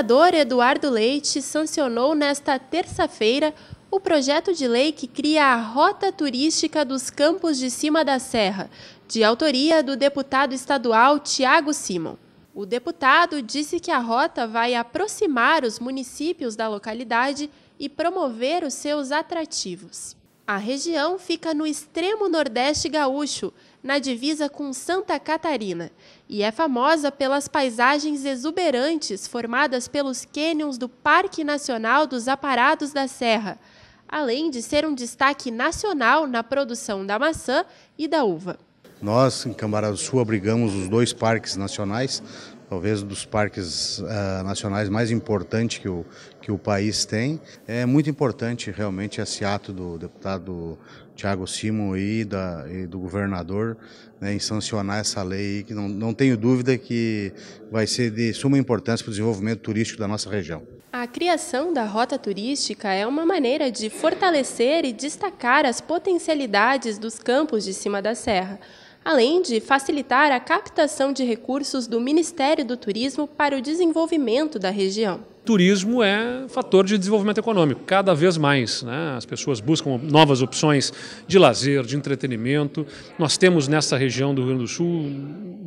senador Eduardo Leite sancionou nesta terça-feira o projeto de lei que cria a Rota Turística dos Campos de Cima da Serra, de autoria do deputado estadual Tiago Simon. O deputado disse que a rota vai aproximar os municípios da localidade e promover os seus atrativos. A região fica no extremo nordeste gaúcho, na divisa com Santa Catarina, e é famosa pelas paisagens exuberantes formadas pelos cânions do Parque Nacional dos Aparados da Serra, além de ser um destaque nacional na produção da maçã e da uva. Nós, em Cambará do Sul, abrigamos os dois parques nacionais, talvez dos parques uh, nacionais mais importantes que o, que o país tem. É muito importante realmente esse ato do deputado Tiago Simon e, da, e do governador né, em sancionar essa lei, que não, não tenho dúvida que vai ser de suma importância para o desenvolvimento turístico da nossa região. A criação da rota turística é uma maneira de fortalecer e destacar as potencialidades dos campos de cima da serra além de facilitar a captação de recursos do Ministério do Turismo para o desenvolvimento da região turismo é fator de desenvolvimento econômico, cada vez mais. Né? As pessoas buscam novas opções de lazer, de entretenimento. Nós temos nessa região do Rio Grande do Sul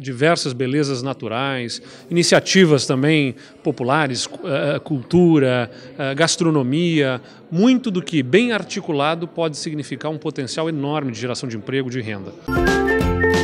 diversas belezas naturais, iniciativas também populares, eh, eh, cultura, eh, gastronomia, muito do que bem articulado pode significar um potencial enorme de geração de emprego, de renda.